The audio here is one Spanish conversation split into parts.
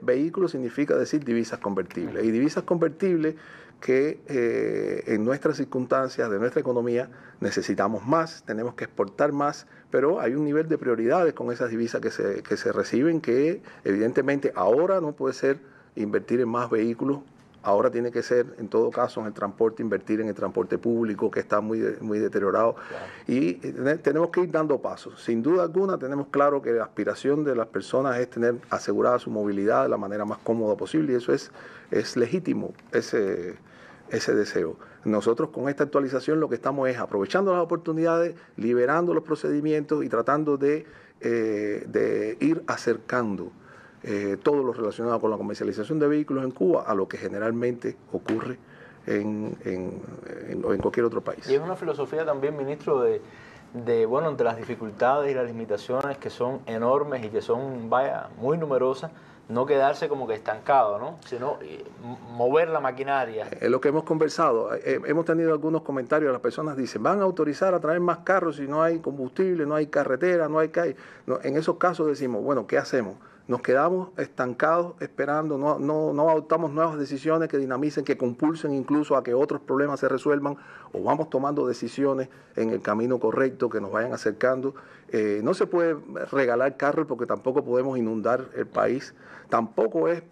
Vehículo significa decir divisas convertibles. Y divisas convertibles que eh, en nuestras circunstancias de nuestra economía necesitamos más, tenemos que exportar más, pero hay un nivel de prioridades con esas divisas que se, que se reciben que evidentemente ahora no puede ser invertir en más vehículos Ahora tiene que ser, en todo caso, en el transporte, invertir en el transporte público, que está muy, muy deteriorado. Y eh, tenemos que ir dando pasos. Sin duda alguna, tenemos claro que la aspiración de las personas es tener asegurada su movilidad de la manera más cómoda posible, y eso es, es legítimo, ese, ese deseo. Nosotros con esta actualización lo que estamos es aprovechando las oportunidades, liberando los procedimientos y tratando de, eh, de ir acercando eh, todo lo relacionado con la comercialización de vehículos en Cuba a lo que generalmente ocurre en, en, en, cualquier otro país. Y es una filosofía también, ministro, de, de, bueno, entre las dificultades y las limitaciones que son enormes y que son, vaya, muy numerosas, no quedarse como que estancado, ¿no? sino eh, mover la maquinaria. Es lo que hemos conversado. Eh, eh, hemos tenido algunos comentarios, las personas dicen, van a autorizar a traer más carros si no hay combustible, no hay carretera, no hay calle. en esos casos decimos, bueno, ¿qué hacemos? Nos quedamos estancados esperando, no, no, adoptamos nuevas decisiones que dinamicen, que compulsen incluso a que otros problemas se resuelvan, o vamos tomando decisiones en el camino correcto que nos vayan acercando. no se puede regalar carros porque tampoco podemos inundar el país. Tampoco es,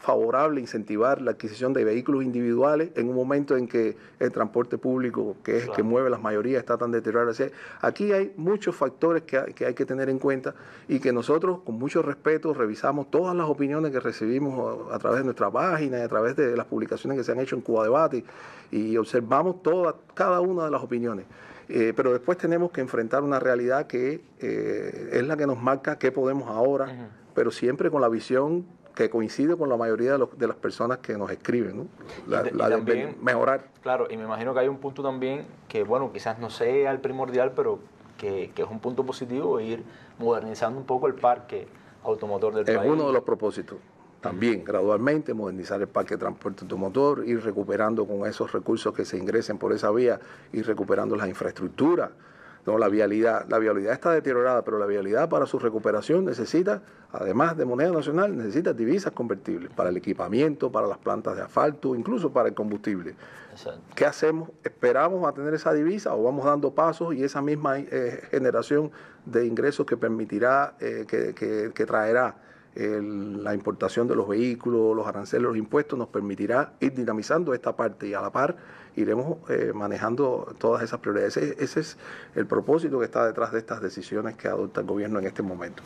favorable incentivar la adquisición de vehículos individuales en un momento en que el transporte público, que es el que mueve las mayorías, está tan deteriorado. aquí hay muchos factores que hay, que tener en cuenta y que nosotros, con mucho respeto, revisamos todas las opiniones que recibimos a, través de nuestra página y a través de las publicaciones que se han hecho en Cuba Debate y observamos toda, cada una de las opiniones. Eh, pero después tenemos que enfrentar una realidad que eh, es la que nos marca qué podemos ahora, pero siempre con la visión que coincide con la mayoría de, las personas que nos escriben, ¿no? la, de mejorar. Claro, y me imagino que hay un punto también que, bueno, quizás no sea el primordial, pero que, es un punto positivo, ir modernizando un poco el parque automotor del país. Es uno de los propósitos también gradualmente modernizar el parque de transporte automotor, ir recuperando con esos recursos que se ingresen por esa vía, ir recuperando las infraestructuras no, la vialidad, la vialidad está deteriorada, pero la vialidad para su recuperación necesita, además de moneda nacional, necesita divisas convertibles para el equipamiento, para las plantas de asfalto, incluso para el combustible. ¿Qué hacemos? ¿Esperamos a tener esa divisa o vamos dando pasos y esa misma eh, generación de ingresos que permitirá, eh, que traerá la importación de los vehículos, los aranceles, los impuestos, nos permitirá ir dinamizando esta parte y a la par iremos eh, manejando todas esas prioridades. ese es el propósito que está detrás de estas decisiones que adopta el gobierno en este momento.